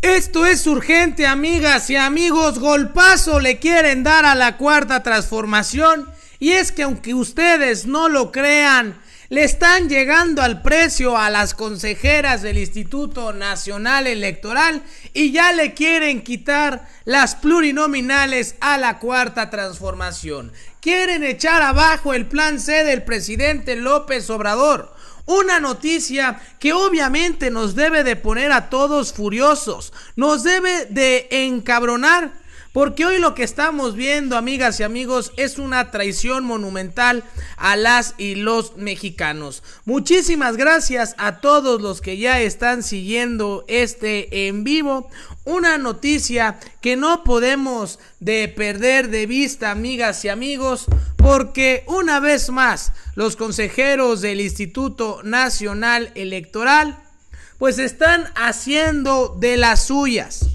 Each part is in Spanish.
Esto es urgente, amigas y amigos. Golpazo le quieren dar a la cuarta transformación. Y es que aunque ustedes no lo crean, le están llegando al precio a las consejeras del Instituto Nacional Electoral y ya le quieren quitar las plurinominales a la cuarta transformación. Quieren echar abajo el plan C del presidente López Obrador una noticia que obviamente nos debe de poner a todos furiosos, nos debe de encabronar porque hoy lo que estamos viendo, amigas y amigos, es una traición monumental a las y los mexicanos. Muchísimas gracias a todos los que ya están siguiendo este en vivo. Una noticia que no podemos de perder de vista, amigas y amigos, porque una vez más los consejeros del Instituto Nacional Electoral pues están haciendo de las suyas.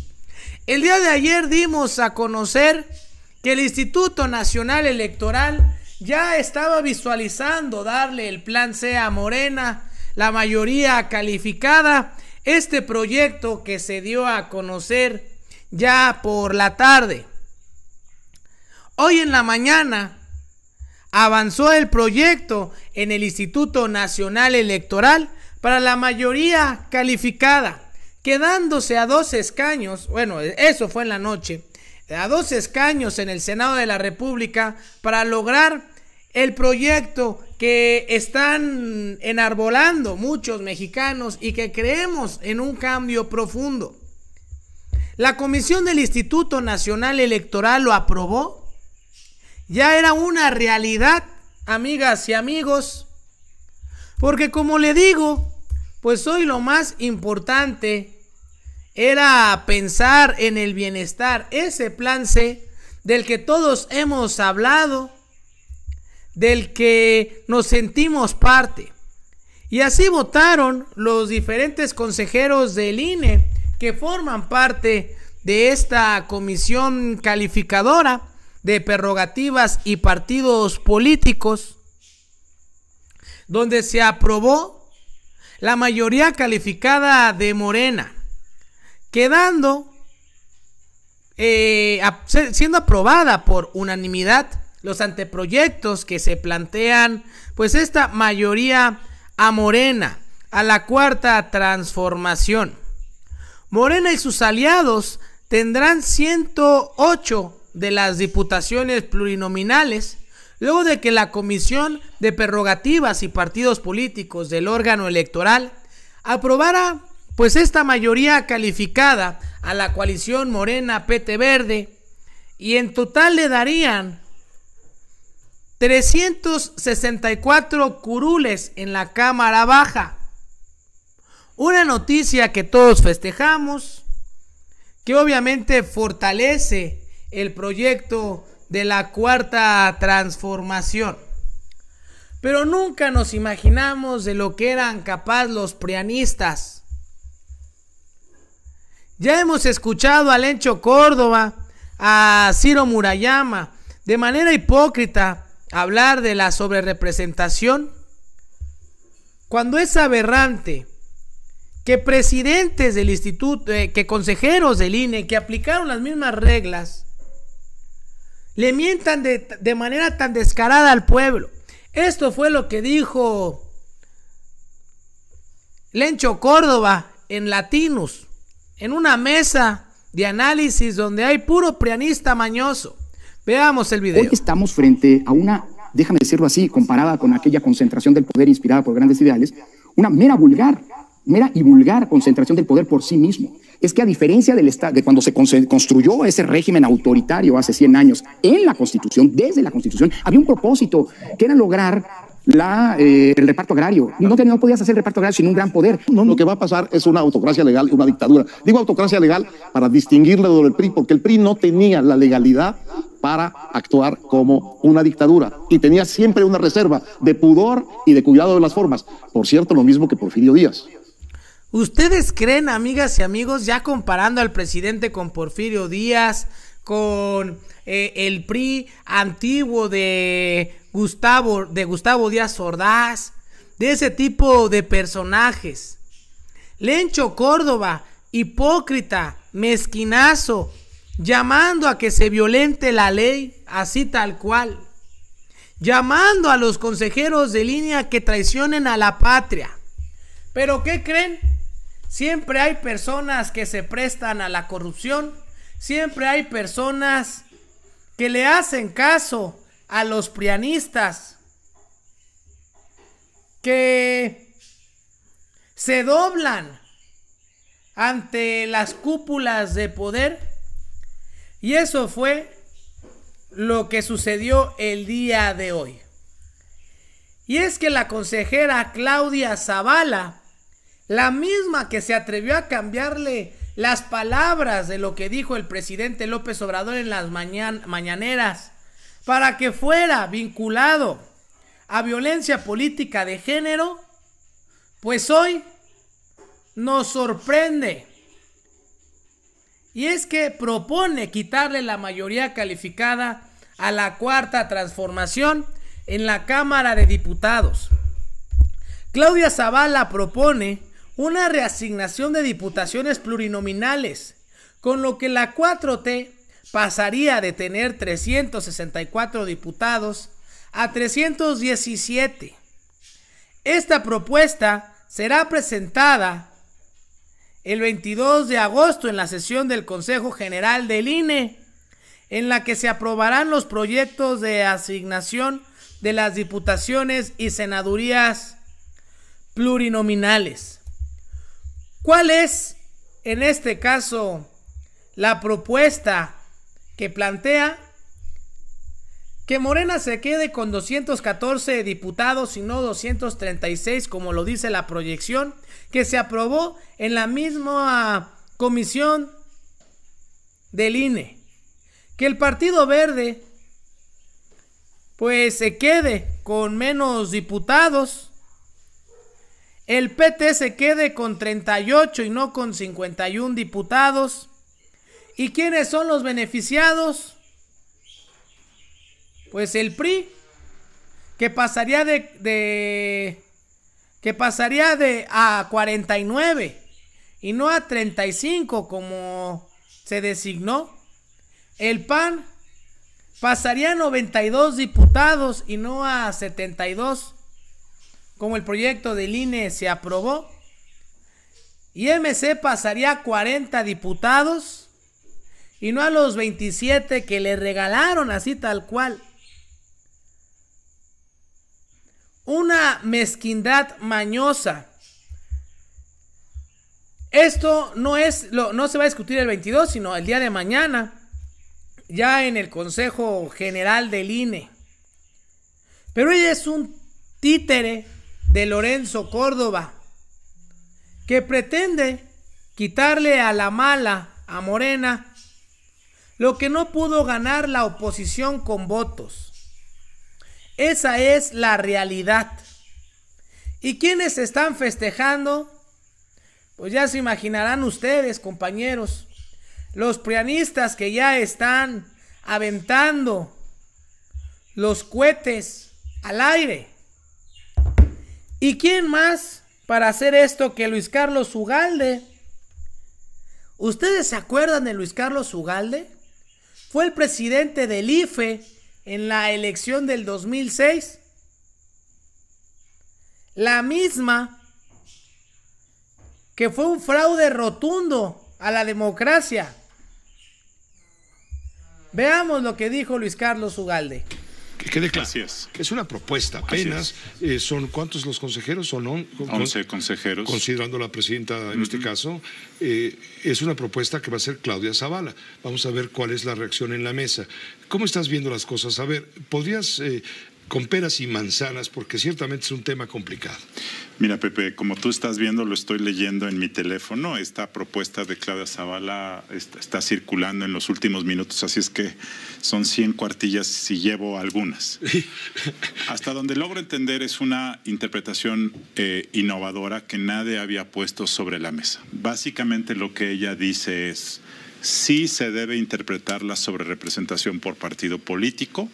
El día de ayer dimos a conocer que el Instituto Nacional Electoral ya estaba visualizando darle el plan C a Morena, la mayoría calificada. Este proyecto que se dio a conocer ya por la tarde. Hoy en la mañana avanzó el proyecto en el Instituto Nacional Electoral para la mayoría calificada quedándose a dos escaños, bueno, eso fue en la noche, a dos escaños en el Senado de la República para lograr el proyecto que están enarbolando muchos mexicanos y que creemos en un cambio profundo. La comisión del Instituto Nacional Electoral lo aprobó. Ya era una realidad, amigas y amigos. Porque como le digo, pues hoy lo más importante era pensar en el bienestar, ese plan C del que todos hemos hablado, del que nos sentimos parte. Y así votaron los diferentes consejeros del INE que forman parte de esta comisión calificadora de prerrogativas y partidos políticos, donde se aprobó la mayoría calificada de Morena quedando, eh, siendo aprobada por unanimidad los anteproyectos que se plantean, pues esta mayoría a Morena, a la cuarta transformación. Morena y sus aliados tendrán 108 de las diputaciones plurinominales, luego de que la Comisión de Prerrogativas y Partidos Políticos del órgano electoral aprobara pues esta mayoría calificada a la coalición Morena PT Verde y en total le darían 364 curules en la Cámara Baja. Una noticia que todos festejamos, que obviamente fortalece el proyecto de la cuarta transformación. Pero nunca nos imaginamos de lo que eran capaz los prianistas ya hemos escuchado a Lencho Córdoba, a Ciro Murayama, de manera hipócrita hablar de la sobrerepresentación, cuando es aberrante que presidentes del instituto, eh, que consejeros del INE, que aplicaron las mismas reglas, le mientan de, de manera tan descarada al pueblo. Esto fue lo que dijo Lencho Córdoba en Latinos en una mesa de análisis donde hay puro prianista mañoso. Veamos el video. Hoy estamos frente a una, déjame decirlo así, comparada con aquella concentración del poder inspirada por grandes ideales, una mera vulgar, mera y vulgar concentración del poder por sí mismo. Es que a diferencia del Estado, de cuando se construyó ese régimen autoritario hace 100 años en la Constitución, desde la Constitución, había un propósito que era lograr la, eh, el reparto agrario. No, no podías hacer reparto agrario sin un gran poder. No, Lo que va a pasar es una autocracia legal, una dictadura. Digo autocracia legal para distinguirla del PRI, porque el PRI no tenía la legalidad para actuar como una dictadura y tenía siempre una reserva de pudor y de cuidado de las formas. Por cierto, lo mismo que Porfirio Díaz. ¿Ustedes creen, amigas y amigos, ya comparando al presidente con Porfirio Díaz, con eh, el PRI antiguo de Gustavo, de Gustavo Díaz Ordaz, de ese tipo de personajes. Lencho Córdoba, hipócrita, mezquinazo, llamando a que se violente la ley, así tal cual. Llamando a los consejeros de línea que traicionen a la patria. Pero ¿qué creen? Siempre hay personas que se prestan a la corrupción Siempre hay personas que le hacen caso a los prianistas, que se doblan ante las cúpulas de poder. Y eso fue lo que sucedió el día de hoy. Y es que la consejera Claudia Zavala, la misma que se atrevió a cambiarle las palabras de lo que dijo el presidente López Obrador en las mañaneras para que fuera vinculado a violencia política de género, pues hoy nos sorprende. Y es que propone quitarle la mayoría calificada a la cuarta transformación en la Cámara de Diputados. Claudia Zavala propone una reasignación de diputaciones plurinominales, con lo que la 4T pasaría de tener 364 diputados a 317. Esta propuesta será presentada el 22 de agosto en la sesión del Consejo General del INE, en la que se aprobarán los proyectos de asignación de las diputaciones y senadurías plurinominales. ¿Cuál es, en este caso, la propuesta que plantea que Morena se quede con 214 diputados y no 236, como lo dice la proyección, que se aprobó en la misma comisión del INE. Que el Partido Verde, pues se quede con menos diputados el PT se quede con 38 y no con 51 diputados. ¿Y quiénes son los beneficiados? Pues el PRI, que pasaría de, de que pasaría de a 49 y no a 35 como se designó. El PAN pasaría a 92 diputados y no a 72 como el proyecto del INE se aprobó, y MC pasaría a 40 diputados y no a los 27 que le regalaron así tal cual. Una mezquindad mañosa. Esto no es lo, no se va a discutir el 22, sino el día de mañana ya en el Consejo General del INE. Pero ella es un títere de Lorenzo Córdoba, que pretende quitarle a la mala, a Morena, lo que no pudo ganar la oposición con votos. Esa es la realidad. ¿Y quiénes están festejando? Pues ya se imaginarán ustedes, compañeros, los prianistas que ya están aventando los cohetes al aire ¿Y quién más para hacer esto que Luis Carlos Ugalde? ¿Ustedes se acuerdan de Luis Carlos Ugalde? Fue el presidente del IFE en la elección del 2006. La misma que fue un fraude rotundo a la democracia. Veamos lo que dijo Luis Carlos Ugalde que quede claro. es. una propuesta apenas. Eh, ¿Son cuántos los consejeros? o no, 11 consejeros. Considerando la presidenta en este caso, eh, es una propuesta que va a ser Claudia Zavala. Vamos a ver cuál es la reacción en la mesa. ¿Cómo estás viendo las cosas? A ver, ¿podrías eh, con peras y manzanas, porque ciertamente es un tema complicado. Mira, Pepe, como tú estás viendo, lo estoy leyendo en mi teléfono. Esta propuesta de Claudia Zavala está, circulando en los últimos minutos, así es que son 100 cuartillas si llevo algunas. Hasta donde logro entender es una interpretación eh, innovadora que nadie había puesto sobre la mesa. Básicamente lo que ella dice es, sí se debe interpretar la sobrerepresentación por partido político,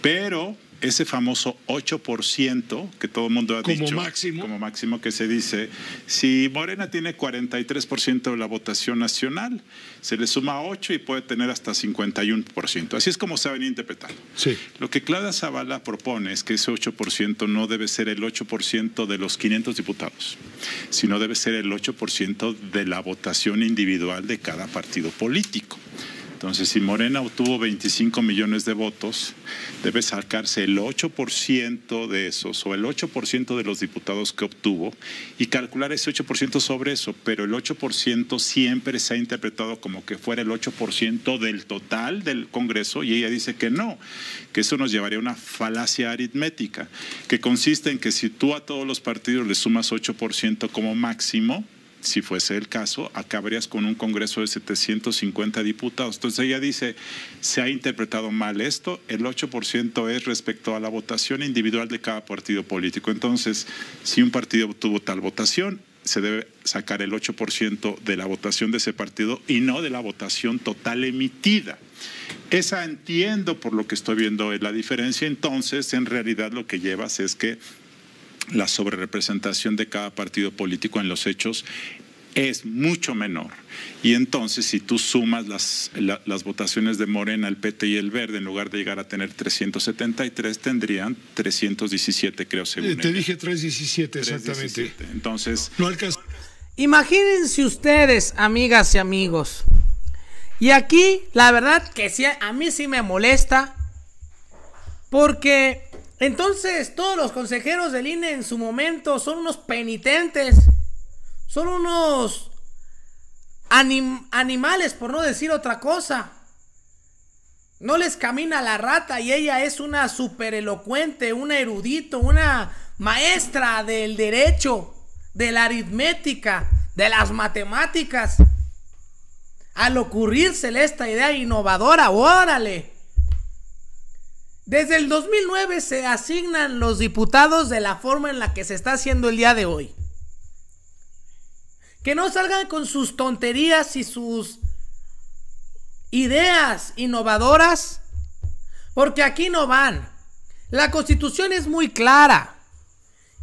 pero ese famoso 8% que todo el mundo ha dicho. Como máximo que se dice, si Morena tiene 43% de la votación nacional, se le suma 8 y puede tener hasta 51%. Así es como se ha venido interpretando. Lo que Clara Zavala propone es que ese 8% no debe ser el 8% de los 500 diputados, sino debe ser el 8% de la votación individual de cada partido político. Entonces, si Morena obtuvo 25 millones de votos, debe sacarse el 8% de esos o el 8% de los diputados que obtuvo y calcular ese 8% sobre eso, pero el 8% siempre se ha interpretado como que fuera el 8% del total del Congreso y ella dice que no, que eso nos llevaría a una falacia aritmética, que consiste en que si tú a todos los partidos le sumas 8% como máximo, si fuese el caso, acabarías con un Congreso de 750 diputados. Entonces ella dice, se ha interpretado mal esto, el 8% es respecto a la votación individual de cada partido político. Entonces, si un partido tuvo tal votación, se debe sacar el 8% de la votación de ese partido y no de la votación total emitida. Esa entiendo por lo que estoy viendo es la diferencia, entonces en realidad lo que llevas es que la sobrerepresentación de cada partido político en los hechos es mucho menor. Y entonces, si tú sumas las, las, votaciones de Morena, el PT y el Verde, en lugar de llegar a tener 373, tendrían 317, creo, según. Eh, te dije 317, exactamente. Entonces. Imagínense ustedes, amigas y amigos. Y aquí, la verdad que sí, a mí sí me molesta. Porque entonces, todos los consejeros del INE en su momento son unos penitentes, son unos animales, por no decir otra cosa. No les camina la rata y ella es una super elocuente, una erudito, una maestra del derecho, de la aritmética, de las matemáticas. Al ocurrírsele esta idea innovadora, órale. Desde el 2009 se asignan los diputados de la forma en la que se está haciendo el día de hoy. Que no salgan con sus tonterías y sus ideas innovadoras, porque aquí no van. La constitución es muy clara.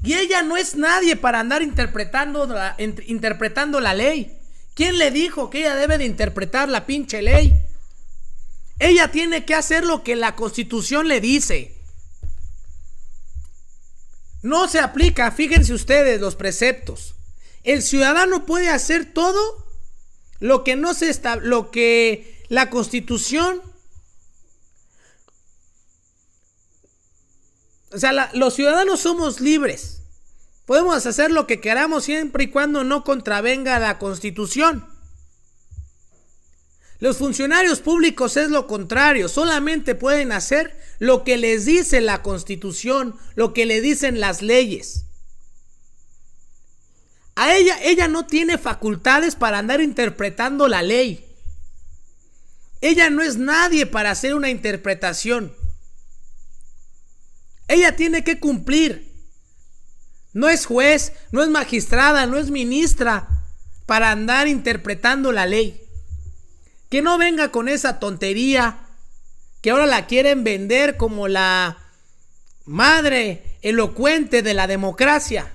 Y ella no es nadie para andar interpretando la, interpretando la ley. ¿Quién le dijo que ella debe de interpretar la pinche ley? Ella tiene que hacer lo que la constitución le dice. No se aplica, fíjense ustedes, los preceptos. El ciudadano puede hacer todo lo que no se está, lo que la constitución O sea, los ciudadanos somos libres. Podemos hacer lo que queramos siempre y cuando no contravenga la constitución. Los funcionarios públicos es lo contrario, solamente pueden hacer lo que les dice la constitución, lo que le dicen las leyes. A ella, ella no tiene facultades para andar interpretando la ley. Ella no es nadie para hacer una interpretación. Ella tiene que cumplir. No es juez, no es magistrada, no es ministra para andar interpretando la ley. Que no venga con esa tontería que ahora la quieren vender como la madre elocuente de la democracia.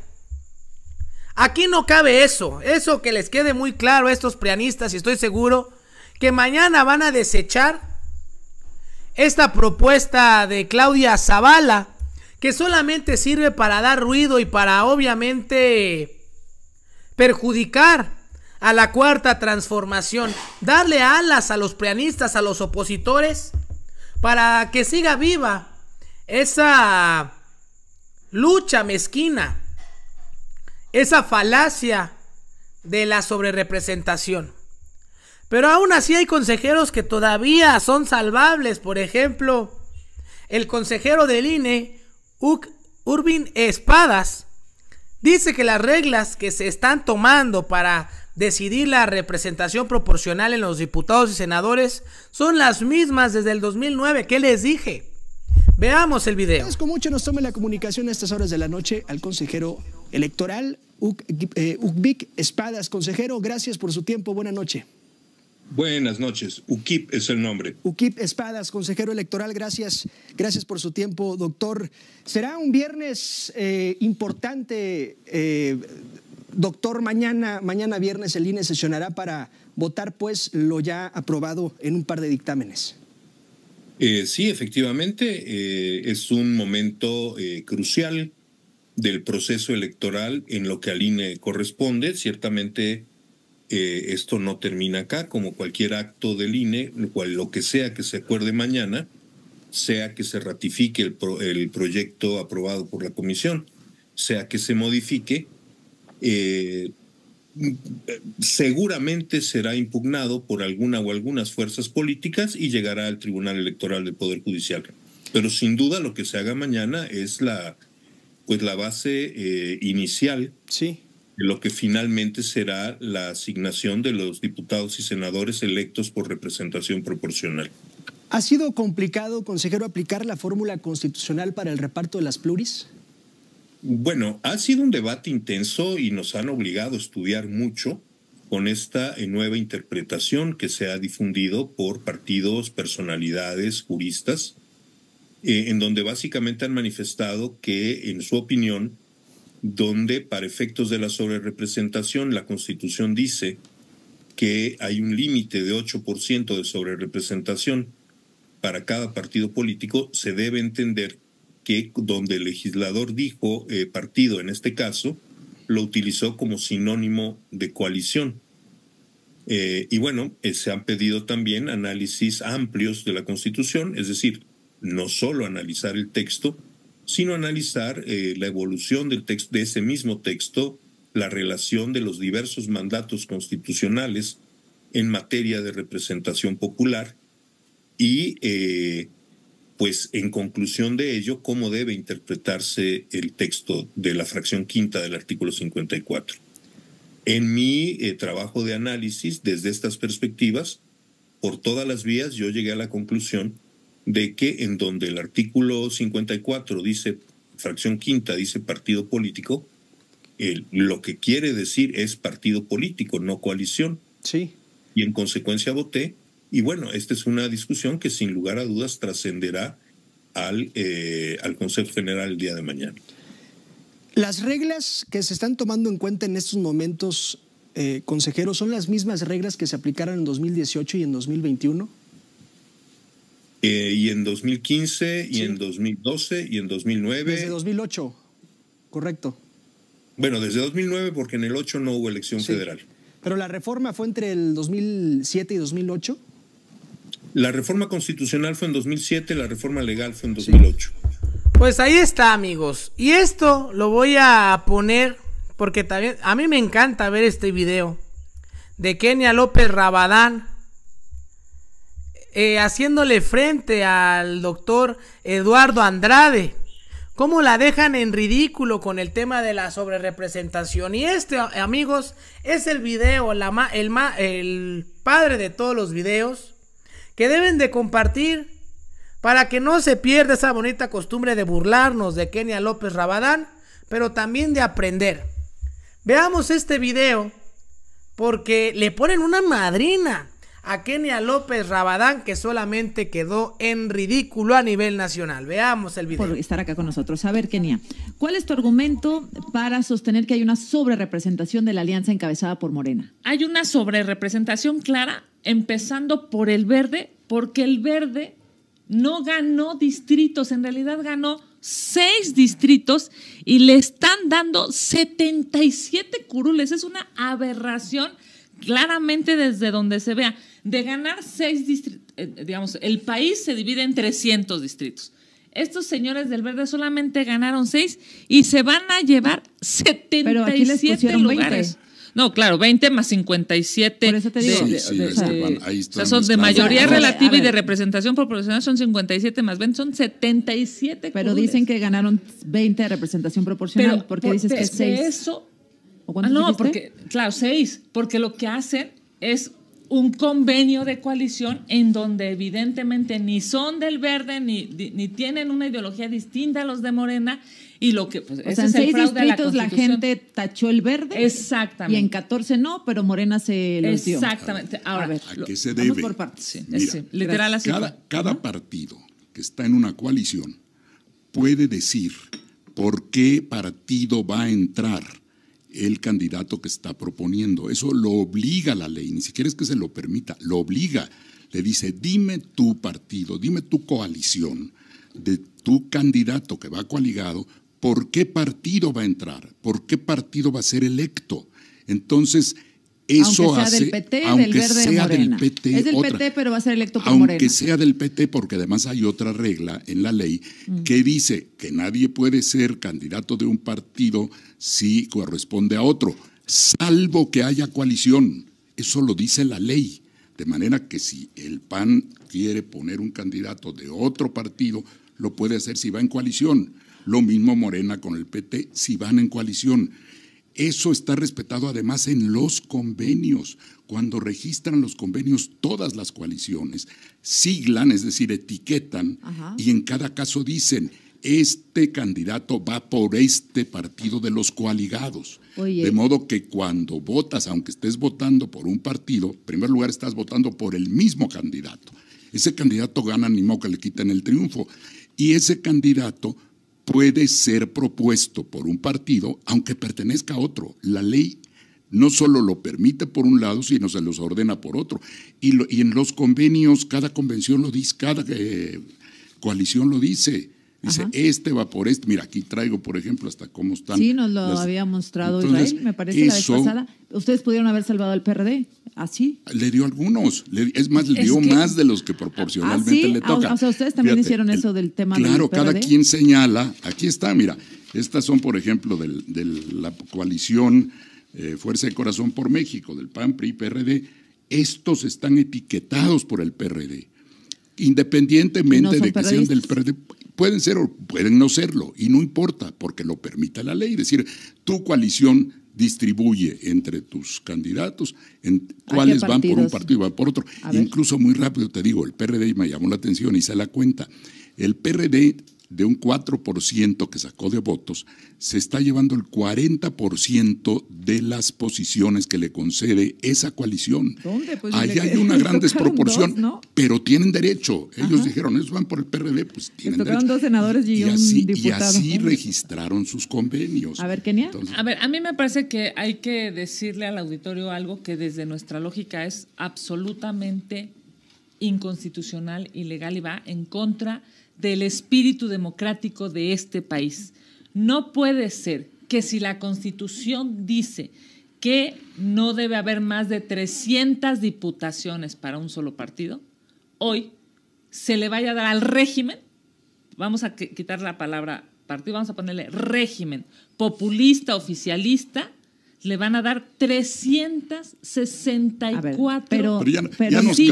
Aquí no cabe eso, eso que les quede muy claro a estos prianistas y estoy seguro que mañana van a desechar esta propuesta de Claudia Zavala que solamente sirve para dar ruido y para obviamente perjudicar a la cuarta transformación, darle alas a los pianistas, a los opositores, para que siga viva esa lucha mezquina, esa falacia de la sobrerepresentación. Pero aún así hay consejeros que todavía son salvables, por ejemplo, el consejero del INE, Urbín Espadas, dice que las reglas que se están tomando para decidir la representación proporcional en los diputados y senadores son las mismas desde el 2009. ¿Qué les dije? Veamos el video. con mucho nos tome la comunicación a estas horas de la noche al consejero electoral eh, Ukbik Espadas. Consejero, gracias por su tiempo. Buenas noches. Buenas noches. UKIP es el nombre. UKIP Espadas, consejero electoral, gracias. Gracias por su tiempo, doctor. Será un viernes eh, importante eh, Doctor, mañana, mañana viernes el INE sesionará para votar pues lo ya aprobado en un par de dictámenes. Eh, sí, efectivamente, eh, es un momento eh, crucial del proceso electoral en lo que al INE corresponde. Ciertamente esto no termina acá, como cualquier acto del INE, lo que sea que se acuerde mañana, sea que se ratifique el proyecto aprobado por la comisión, sea que se modifique, eh, seguramente será impugnado por alguna o algunas fuerzas políticas y llegará al Tribunal Electoral del Poder Judicial. Pero sin duda lo que se haga mañana es la, pues la base eh, inicial sí. de lo que finalmente será la asignación de los diputados y senadores electos por representación proporcional. ¿Ha sido complicado, consejero, aplicar la fórmula constitucional para el reparto de las pluris? Bueno, ha sido un debate intenso y nos han obligado a estudiar mucho con esta eh, nueva interpretación que se ha difundido por partidos, personalidades, juristas, eh, en donde básicamente han manifestado que, en su opinión, donde para efectos de la sobrerepresentación la Constitución dice que hay un límite de 8% de sobrerepresentación para cada partido político, se debe entender que donde el legislador dijo eh, partido en este caso, lo utilizó como sinónimo de coalición. Eh, y bueno, eh, se han pedido también análisis amplios de la Constitución, es decir, no solo analizar el texto, sino analizar la evolución del texto, de ese mismo texto, la relación de los diversos mandatos constitucionales en materia de representación popular y pues en conclusión de ello, ¿cómo debe interpretarse el texto de la fracción quinta del artículo 54? En mi eh, trabajo de análisis, desde estas perspectivas, por todas las vías, yo llegué a la conclusión de que en donde el artículo 54 dice, fracción quinta dice partido político, lo que quiere decir es partido político, no coalición. Sí. Y en consecuencia voté y bueno, esta es una discusión que sin lugar a dudas trascenderá al, eh, al Consejo General el día de mañana. Las reglas que se están tomando en cuenta en estos momentos, eh, consejero, ¿son las mismas reglas que se aplicaron en 2018 y en 2021? Eh, y en 2015, y en 2012, y en 2009. Desde 2008, correcto. Bueno, desde 2009 porque en el 8 no hubo elección federal. Pero la reforma fue entre el 2007 y 2008. La reforma constitucional fue en 2007, la reforma legal fue en 2008. Pues ahí está, amigos. Y esto lo voy a poner porque también a mí me encanta ver este video de Kenia López Rabadán eh, haciéndole frente al doctor Eduardo Andrade. Cómo la dejan en ridículo con el tema de la sobrerepresentación. Y este, amigos, es el video, la el, el padre de todos los videos que deben de compartir para que no se pierda esa bonita costumbre de burlarnos de Kenia López Rabadán, pero también de aprender. Veamos este video porque le ponen una madrina a Kenia López Rabadán que solamente quedó en ridículo a nivel nacional. Veamos el video. Por estar acá con nosotros. A ver, Kenia, ¿cuál es tu argumento para sostener que hay una sobrerepresentación de la alianza encabezada por Morena? Hay una sobrerepresentación clara empezando por el verde, porque el verde no ganó distritos, en realidad ganó seis distritos y le están dando 77 curules. Es una aberración claramente desde donde se vea. De ganar seis distritos, eh, digamos, el país se divide en 300 distritos. Estos señores del verde solamente ganaron seis y se van a llevar 77 Pero lugares. No, claro, 20 más 57. Por eso te digo. de, o son de mayoría relativa y de representación proporcional son 57 más 20, son 77. Pero dicen que ganaron 20 de representación proporcional. porque ¿Por dices que es 6? Eso, ah, no, porque, claro, 6. Porque lo que hacen es un convenio de coalición en donde evidentemente ni son del verde ni, tienen una ideología distinta a los de Morena y lo que pues, seis el la, gente tachó el verde exactamente y en 14 no pero Morena se los exactamente ahora a, qué se debe sí, cada, cada partido que está en una coalición puede decir por qué partido va a entrar el candidato que está proponiendo. Eso lo obliga la ley, ni siquiera es que se lo permita, lo obliga. Le dice, dime tu partido, dime tu coalición de tu candidato que va coaligado, ¿por qué partido va a entrar? ¿Por qué partido va a ser electo? Entonces, eso aunque sea del PT, verde del es del PT, pero va a ser electo por Morena. Aunque sea del PT, porque además hay otra regla en la ley mm. que dice que nadie puede ser candidato de un partido si corresponde a otro, salvo que haya coalición. Eso lo dice la ley. De manera que si el PAN quiere poner un candidato de otro partido, lo puede hacer si va en coalición. Lo mismo Morena con el PT si van en coalición. Eso está respetado además en los convenios. Cuando registran los convenios, todas las coaliciones siglan, es decir, etiquetan, y en cada caso dicen, este candidato va por este partido de los coaligados. De modo que cuando votas, aunque estés votando por un partido, en primer lugar estás votando por el mismo candidato. Ese candidato gana ni modo que le quiten el triunfo. Y ese candidato puede ser propuesto por un partido aunque pertenezca a otro. La ley no solo lo permite por un lado, sino se los ordena por otro. Y, en los convenios, cada convención lo dice, cada eh, coalición lo dice. Dice, este va por este. Mira, aquí traigo, por ejemplo, hasta cómo están. Sí, nos lo había mostrado Israel, me parece, la vez Ustedes pudieron haber salvado al PRD. ¿Ah, le dio algunos. es más, le dio más de los que proporcionalmente ah, le toca. Ah, o, sea, ustedes también hicieron eso del tema Claro, cada quien señala. Aquí está, mira. Estas son, por ejemplo, de la coalición eh, Fuerza de Corazón por México, del PAN, PRI, PRD. Estos están etiquetados por el PRD. Independientemente de que sean del PRD, pueden ser o pueden no serlo, y no importa, porque lo permita la ley. Es decir, tu coalición distribuye entre tus candidatos en cuáles van por un partido y van por otro. Incluso muy rápido te digo, el PRD me llamó la atención, y hice la cuenta. El PRD de un 4% que sacó de votos, se está llevando el 40% de las posiciones que le concede esa coalición. Pues Allí hay una gran desproporción, pero tienen derecho. Ellos dijeron, ellos van por el PRD, pues tienen derecho. dos senadores y, un así, diputado. Y registraron sus convenios. A ver, Kenia. a ver, a mí me parece que hay que decirle al auditorio algo que desde nuestra lógica es absolutamente inconstitucional, ilegal y va en contra del espíritu democrático de este país. No puede ser que si la Constitución dice que no debe haber más de 300 diputaciones para un solo partido, hoy se le vaya a dar al régimen, vamos a quitar la palabra partido, vamos a ponerle régimen populista, oficialista, le van a dar 364 pero, ya, pero sí,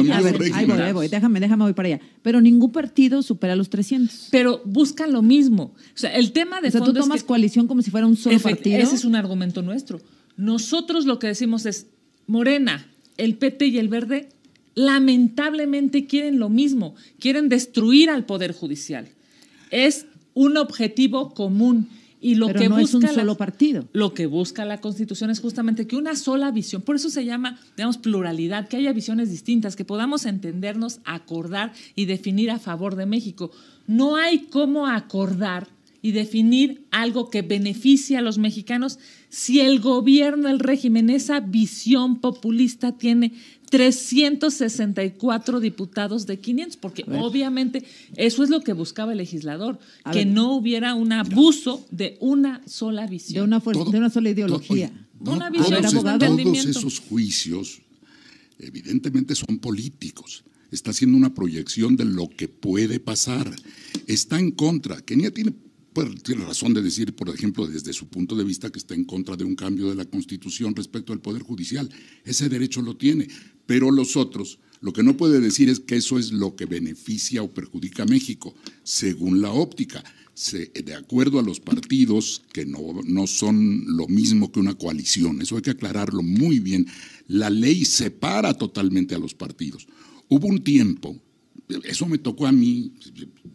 voy, déjame, déjame voy para allá. Pero ningún partido supera los 300. Pero busca lo mismo. O sea, el tema de o sea, tú tomas coalición como si fuera un solo partido. Ese es un argumento nuestro. Nosotros lo que decimos es Morena, el PT y el Verde lamentablemente quieren lo mismo, quieren destruir al poder judicial. Es un objetivo común y lo que no busca es un solo la, partido. Lo que busca la Constitución es justamente que una sola visión, por eso se llama, digamos, pluralidad, que haya visiones distintas, que podamos entendernos, acordar y definir a favor de México. No hay cómo acordar y definir algo que beneficie a los mexicanos si el gobierno, el régimen, esa visión populista tiene 364 diputados de 500, porque obviamente eso es lo que buscaba el legislador, que no hubiera un abuso de una sola visión. De una, de una sola ideología. una visión todos, todos esos juicios evidentemente son políticos. Está haciendo una proyección de lo que puede pasar. Está en contra. Kenia tiene tiene razón de decir, por ejemplo, desde su punto de vista que está en contra de un cambio de la Constitución respecto al Poder Judicial. Ese derecho lo tiene, pero los otros, lo que no puede decir es que eso es lo que beneficia o perjudica a México, según la óptica. de acuerdo a los partidos, que no, no son lo mismo que una coalición, eso hay que aclararlo muy bien, la ley separa totalmente a los partidos. Hubo un tiempo eso me tocó a mí.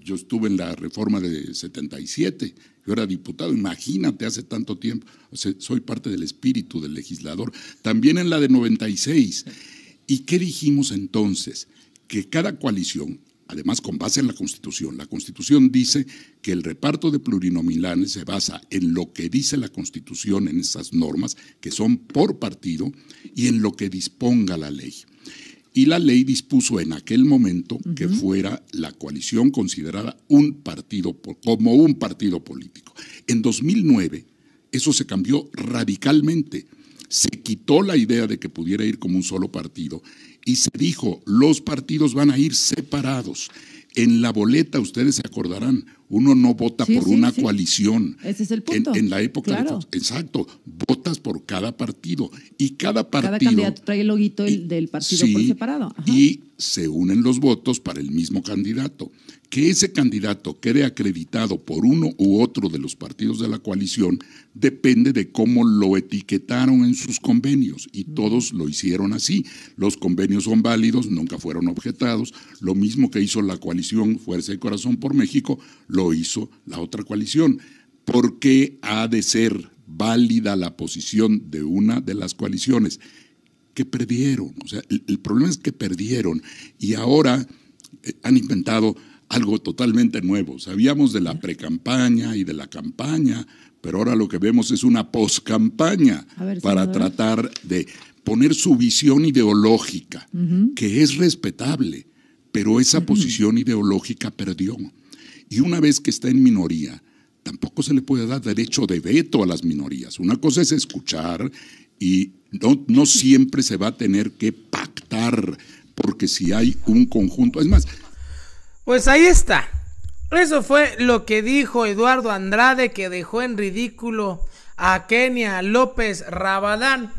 Yo estuve en la reforma de 77, yo era diputado, imagínate, hace tanto tiempo. soy parte del espíritu del legislador. También en la de 96. ¿Y qué dijimos entonces? Que cada coalición, además con base en la Constitución, la Constitución dice que el reparto de plurinominales se basa en lo que dice la Constitución en esas normas, que son por partido, y en lo que disponga la ley. Y la ley dispuso en aquel momento que fuera la coalición considerada un partido como un partido político. En 2009 eso se cambió radicalmente. Se quitó la idea de que pudiera ir como un solo partido y se dijo, los partidos van a ir separados. En la boleta, ustedes se acordarán, uno no vota por una coalición. Ese es el punto. En, la época, exacto, votas por cada partido y cada partido. Cada candidato trae el loguito del partido por separado. Y se unen los votos para el mismo candidato. Que ese candidato quede acreditado por uno u otro de los partidos de la coalición depende de cómo lo etiquetaron en sus convenios y todos lo hicieron así. Los convenios son válidos, nunca fueron objetados. Lo mismo que hizo la coalición Fuerza y Corazón por México, lo hizo la otra coalición. ¿Por qué ha de ser válida la posición de una de las coaliciones? Que perdieron. O sea, el, problema es que perdieron y ahora eh, han inventado algo totalmente nuevo. Sabíamos de la precampaña y de la campaña, pero ahora lo que vemos es una post-campaña para tratar de poner su visión ideológica, que es respetable, pero esa posición ideológica perdió. Y una vez que está en minoría, tampoco se le puede dar derecho de veto a las minorías. Una cosa es escuchar y no, no siempre se va a tener que pactar, porque si hay un conjunto, es más... Pues ahí está. Eso fue lo que dijo Eduardo Andrade que dejó en ridículo a Kenia López Rabadán.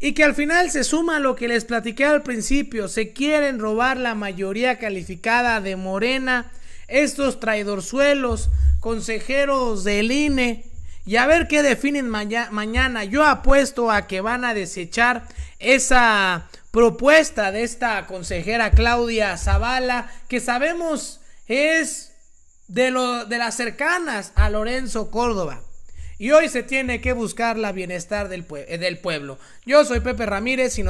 Y que al final se suma a lo que les platiqué al principio, se quieren robar la mayoría calificada de Morena estos traidorzuelos, consejeros del INE, y a ver qué definen mañana. Yo apuesto a que van a desechar esa propuesta de esta consejera Claudia Zavala, que sabemos es de, lo, de las cercanas a Lorenzo Córdoba. Y hoy se tiene que buscar la bienestar del, del pueblo. Yo soy Pepe Ramírez y nos